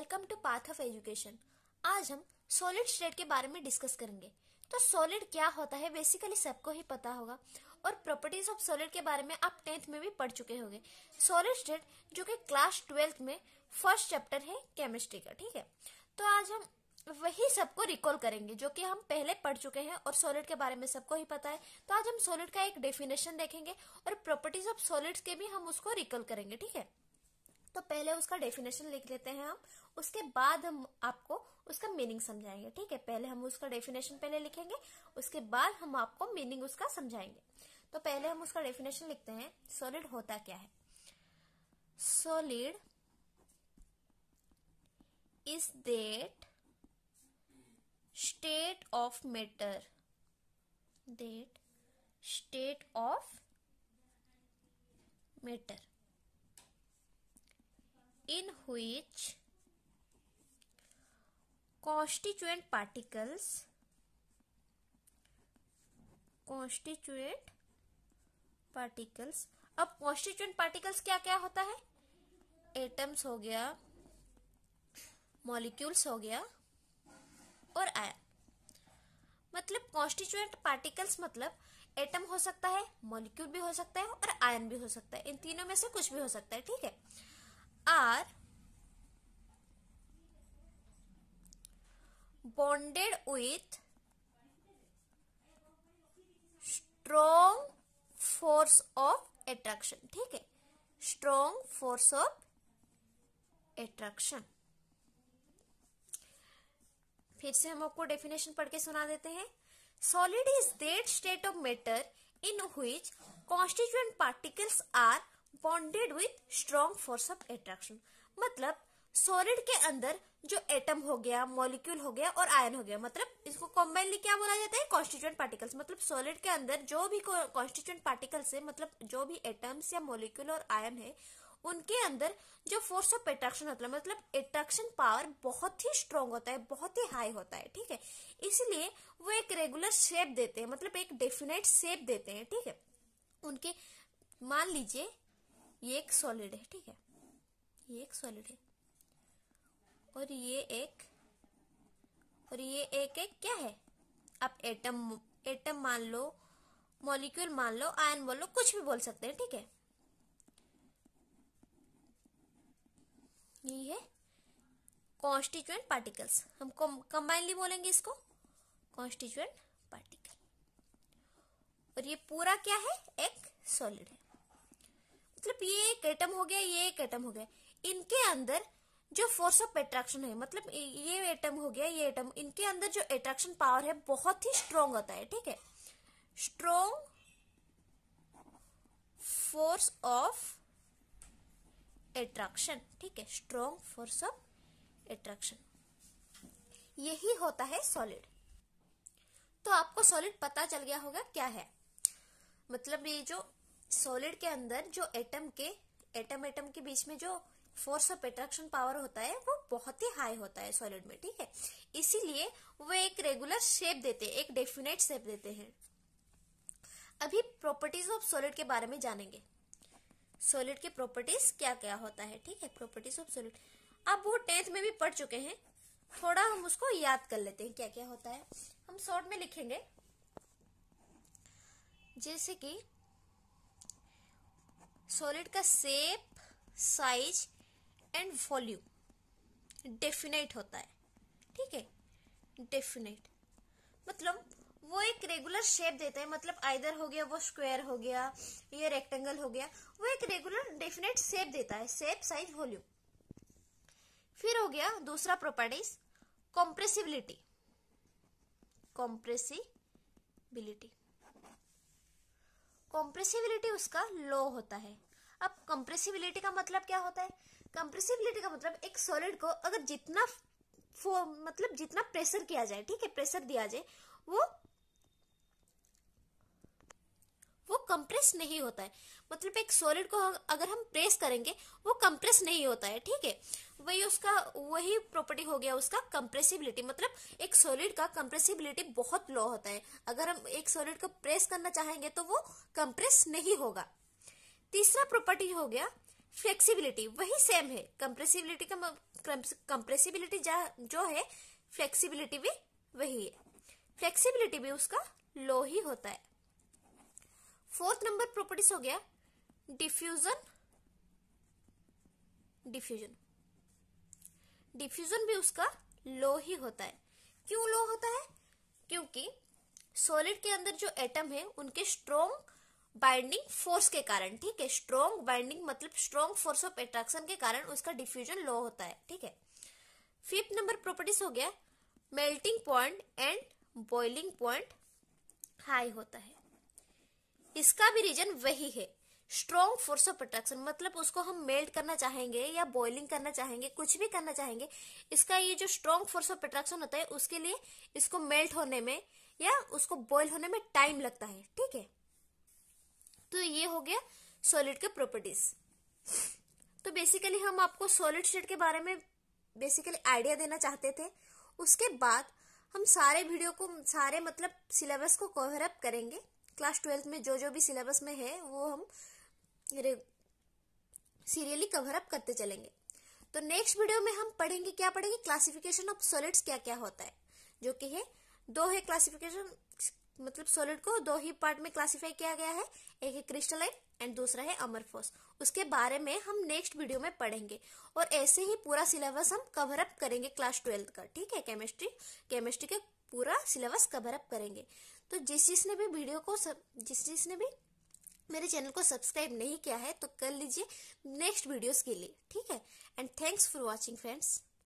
welcome to path of education आज हम solid state के बारे में डिस्कस करेंगे तो सॉलिड क्या होता है बेसिकली सबको ही पता होगा और प्रॉपर्टीज ऑफ सॉलिड के बारे में आप टेंथ में भी पढ़ चुके होंगे सॉलिड स्टेट जो कि क्लास ट्वेल्थ में फर्स्ट चैप्टर है केमिस्ट्री का ठीक है तो आज हम वही सबको रिकॉल करेंगे जो कि हम पहले पढ़ चुके हैं और सॉलिड के बारे में सबको ही पता है तो आज हम सॉलिड का एक डेफिनेशन देखेंगे और प्रॉपर्टीज ऑफ सॉलिड्स के भी हम उसको रिकॉल करेंगे ठीक है तो पहले उसका डेफिनेशन लिख लेते हैं हम उसके बाद हम आपको उसका मीनिंग समझाएंगे ठीक है पहले हम उसका डेफिनेशन पहले लिखेंगे उसके बाद हम आपको मीनिंग उसका समझाएंगे तो पहले हम उसका डेफिनेशन लिखते हैं सॉलिड होता क्या है solid is that state of matter that state of matter in which constituent particles constituent particles अब constituent particles क्या क्या होता है एटम्स हो गया मॉलिक्यूल्स हो गया और आयन मतलब कॉन्स्टिट्यूएंट पार्टिकल्स मतलब एटम हो सकता है मॉलिक्यूल भी हो सकता है और आयन भी हो सकता है इन तीनों में से कुछ भी हो सकता है ठीक है are bonded with strong force of attraction ठीक है strong force of attraction फिर से हम आपको डेफिनेशन पढ़ के सुना देते हैं solid is that state of matter in which constituent particles are bonded with strong force of attraction मतलब सॉलिड के अंदर जो एटम हो गया मॉलिक्यूल हो गया और आयन हो गया मतलब इसको कॉम्बाइनली क्या बोला जाता है कॉन्स्टिट्यूएंट पार्टिकल्स मतलब सॉलिड के अंदर जो भी कॉन्स्टिट्यूएंट पार्टिकल्स है मतलब जो भी एटम्स या मॉलिक्यूल और आयन है उनके अंदर जो फोर्स ऑफ एट्रैक्शन होता है मतलब एट्रैक्शन पावर बहुत ही स्ट्रांग होता है बहुत ही हाई होता है ठीक है इसलिए वो एक रेगुलर शेप देते हैं मतलब एक डेफिनेट शेप देते हैं ठीक है उनके मान लीजिए ये एक सॉलिड है ठीक है ये एक सॉलिड है और ये एक और ये एक एक क्या है आप एटम एटम मान लो मॉलिक्यूल मान लो आयन बोलो कुछ भी बोल सकते हैं ठीक है यही है कॉन्स्टिट्यूएंट पार्टिकल्स हम कंबाइनली बोलेंगे इसको कॉन्स्टिट्यूएंट पार्टिकल और ये पूरा क्या है एक सॉलिड है मतलब ये एक एटम हो गया ये एक एटम हो गया इनके अंदर जो फोर्स ऑफ एट्रैक्शन है मतलब ये एटम हो गया ये एटम इनके अंदर जो एट्रैक्शन पावर है बहुत ही स्ट्रोंग होता है ठीक है स्ट्रोंग फोर्स ऑफ एट्रैक्शन ठीक है स्ट्रोंग फोर्स ऑफ एट्रैक्शन यही होता है सॉलिड तो आपको सॉलिड पता चल गया होगा क्या है मतलब ये जो सॉलिड के अंदर जो एटम के एटम एटम के बीच में जो फोर्स ऑफ एट्रैक्शन पावर होता है वो बहुत ही हाई होता है सॉलिड में ठीक है इसीलिए वो एक रेगुलर शेप देते हैं एक डेफिनेट शेप देते हैं अभी प्रॉपर्टीज ऑफ सॉलिड के बारे में जानेंगे सॉलिड के प्रॉपर्टीज क्या क्या होता है ठीक है प्रॉपर्टीज ऑफ सॉलिड अब वो टेंथ में भी पढ़ चुके हैं थोड़ा हम उसको याद कर लेते हैं क्या क्या होता है हम शॉर्ट में लिखेंगे जैसे कि सॉलिड का shape size and volume definite होता है ठीक है डेफिनेट मतलब वो एक रेगुलर शेप देता है मतलब आइदर हो गया वो स्क्वायर हो गया ये रेक्टेंगल हो गया वो एक रेगुलर डेफिनेट शेप देता है शेप साइज वॉल्यूम फिर हो गया दूसरा प्रॉपर्टीज कॉम्प्रेसिबिलिटी कॉम्प्रेसिबिलिटी कंप्रेसिबिलिटी उसका लो होता है अब कंप्रेसिबिलिटी का मतलब क्या होता है कंप्रेसिबिलिटी का मतलब एक सॉलिड को अगर जितना फो मतलब जितना प्रेशर किया जाए ठीक है प्रेशर दिया जाए वो कंप्रेस नहीं होता है मतलब एक सॉलिड को अगर हम प्रेस करेंगे वो कंप्रेस नहीं होता है ठीक है वही उसका वही प्रॉपर्टी हो गया उसका कंप्रेसिबिलिटी मतलब एक सॉलिड का कंप्रेसिबिलिटी बहुत लो होता है अगर हम एक सॉलिड को प्रेस करना चाहेंगे तो वो कंप्रेस नहीं होगा तीसरा प्रॉपर्टी हो गया फ्लेक्सिबिलिटी वही सेम है कंप्रेसिबिलिटी का कंप्रेसिबिलिटी मतलब- जो है फ्लेक्सिबिलिटी भी वही है फ्लेक्सिबिलिटी भी उसका लो ही होता है फोर्थ नंबर प्रॉपर्टीज हो गया डिफ्यूजन डिफ्यूजन डिफ्यूजन भी उसका लो ही होता है क्यों लो होता है क्योंकि सॉलिड के अंदर जो एटम है उनके स्ट्रोंग बाइंडिंग फोर्स के कारण ठीक है स्ट्रोंग बाइंडिंग मतलब स्ट्रोंग फोर्स ऑफ एट्रैक्शन के कारण उसका डिफ्यूजन लो होता है ठीक है फिफ्थ नंबर प्रॉपर्टीज हो गया melting point and boiling point high होता है इसका भी रीजन वही है स्ट्रॉन्ग फोर्स ऑफ अट्रैक्शन मतलब उसको हम मेल्ट करना चाहेंगे या बॉइलिंग करना चाहेंगे कुछ भी करना चाहेंगे इसका ये जो स्ट्रॉन्ग फोर्स ऑफ अट्रैक्शन होता है उसके लिए इसको मेल्ट होने में या उसको बॉइल होने में टाइम लगता है ठीक है तो ये हो गया सॉलिड के प्रॉपर्टीज तो बेसिकली हम आपको सॉलिड स्टेट के बारे में बेसिकली आइडिया देना चाहते थे उसके बाद हम सारे वीडियो को सारे मतलब सिलेबस को कवरअप करेंगे क्लास ट्वेल्थ में जो जो भी सिलेबस में है वो हम सीरियली कवर अप करते चलेंगे तो नेक्स्ट वीडियो में हम पढ़ेंगे क्या पढ़ेंगे क्लासिफिकेशन ऑफ सॉलिड्स क्या क्या होता है जो कि है दो है क्लासिफिकेशन मतलब सॉलिड को दो ही पार्ट में क्लासिफाई किया गया है एक है क्रिस्टलाइन एंड दूसरा है अमरफोस उसके बारे में हम नेक्स्ट वीडियो में पढ़ेंगे और ऐसे ही पूरा सिलेबस हम कवर अप करेंगे क्लास ट्वेल्थ का ठीक है केमिस्ट्री केमिस्ट्री के पूरा सिलेबस कवर अप करेंगे तो जिस जिसने भी वीडियो को सब जिस जिसने भी मेरे चैनल को सब्सक्राइब नहीं किया है तो कर लीजिए नेक्स्ट वीडियोस के लिए ठीक है and thanks for watching friends